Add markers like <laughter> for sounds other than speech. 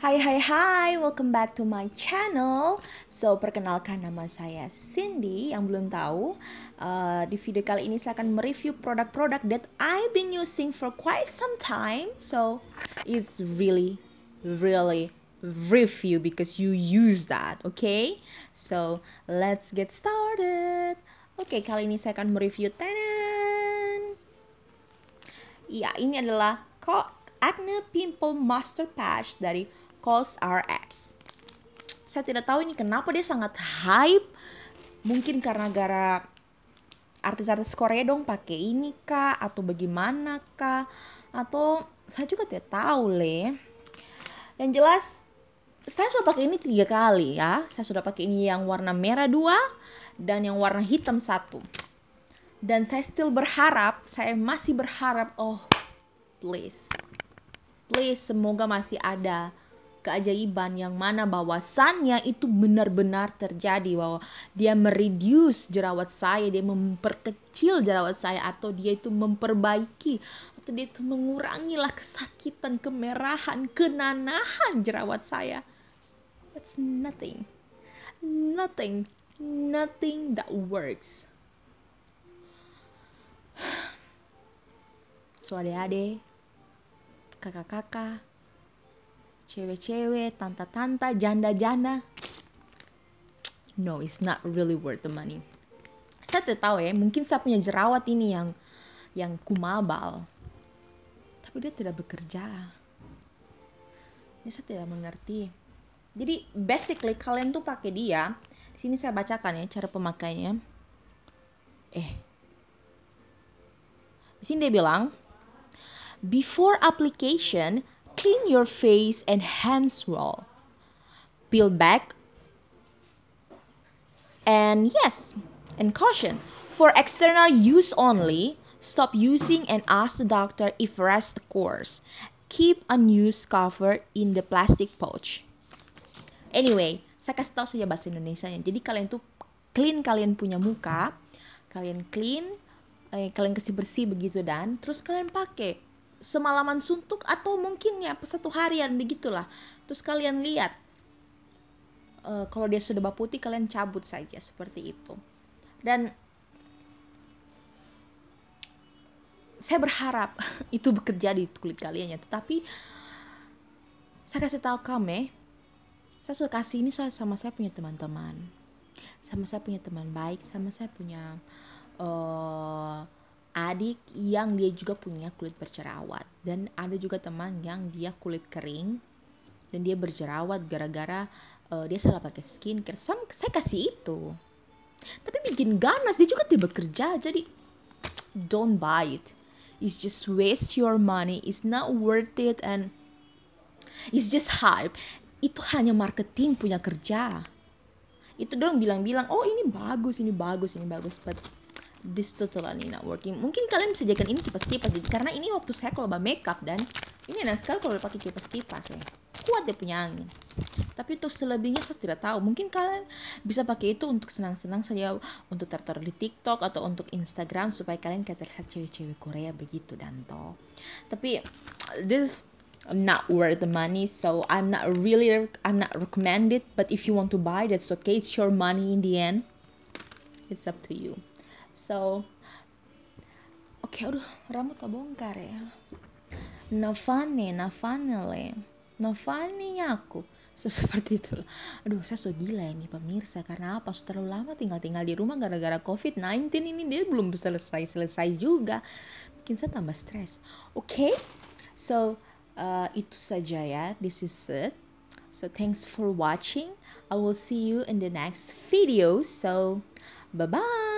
Hai hai hai, welcome back to my channel So, perkenalkan nama saya Cindy Yang belum tahu, uh, di video kali ini saya akan mereview produk-produk That I've been using for quite some time So, it's really, really review Because you use that, okay? So, let's get started Oke, okay, kali ini saya akan mereview Tenen Ya ini adalah kok Acne Pimple Master Patch dari calls our RX. Saya tidak tahu ini kenapa dia sangat hype. Mungkin karena gara artis-artis Korea dong pakai ini kah atau bagaimana kah atau saya juga tidak tahu le. Yang jelas saya sudah pakai ini tiga kali ya. Saya sudah pakai ini yang warna merah dua dan yang warna hitam satu. Dan saya still berharap, saya masih berharap, oh please, please semoga masih ada keajaiban yang mana bahwasannya itu benar-benar terjadi bahwa dia mereduce jerawat saya dia memperkecil jerawat saya atau dia itu memperbaiki atau dia itu mengurangilah kesakitan kemerahan kenanahan jerawat saya that's nothing nothing nothing that works <sighs> so ade kakak-kakak cewek-cewek, tanta-tanta janda-janda. No, it's not really worth the money. Saya tidak tahu ya, mungkin saya punya jerawat ini yang yang kumabal. Tapi dia tidak bekerja. Ini saya tidak mengerti. Jadi basically kalian tuh pakai dia. Di sini saya bacakan ya cara pemakaiannya. Eh. Di sini dia bilang, before application, Clean your face and hands well. Peel back. And yes, and caution. For external use only, stop using and ask the doctor if rest occurs. Keep unused cover in the plastic pouch. Anyway, saya kasih tahu saja bahasa Indonesia -nya. Jadi kalian tuh clean kalian punya muka, kalian clean, eh, kalian kasih bersih begitu dan terus kalian pakai semalaman suntuk atau mungkin ya satu harian begitulah terus kalian lihat uh, kalau dia sudah bab putih kalian cabut saja seperti itu dan saya berharap <laughs> itu bekerja di kulit kalian ya tetapi saya kasih tahu kamu ya saya suka kasih ini saya sama saya punya teman-teman sama saya punya teman baik sama saya punya uh, adik yang dia juga punya kulit berjerawat dan ada juga teman yang dia kulit kering dan dia berjerawat gara-gara uh, dia salah pakai skincare. Sam, saya kasih itu. Tapi bikin ganas, dia juga tidak bekerja. Jadi don't buy it. It's just waste your money. It's not worth it and it's just hype. Itu hanya marketing punya kerja. Itu dong bilang-bilang, oh ini bagus, ini bagus, ini bagus. But this totally not working. Mungkin kalian bisa jadikan ini kipas-kipas karena ini waktu saya kalau bawa makeup dan ini enak sekali kalau pakai kipas-kipas ya. Kuat dia punya angin. Tapi untuk selebihnya saya tidak tahu. Mungkin kalian bisa pakai itu untuk senang-senang saja untuk tertar di TikTok atau untuk Instagram supaya kalian kayak terlihat cewek-cewek Korea begitu dan toh. Tapi this not worth the money so i'm not really i'm not recommended but if you want to buy that's okay it's your money in the end it's up to you so oke okay, aduh rambut kebongkar ya Novani novani Navani ya aku so, <laughs> seperti itu aduh saya so gila ya ini pemirsa karena apa so terlalu lama tinggal-tinggal di rumah gara-gara covid-19 ini dia belum selesai-selesai juga bikin saya tambah stres oke okay? so uh, itu saja ya this is it So thanks for watching. I will see you in the next video. So bye bye.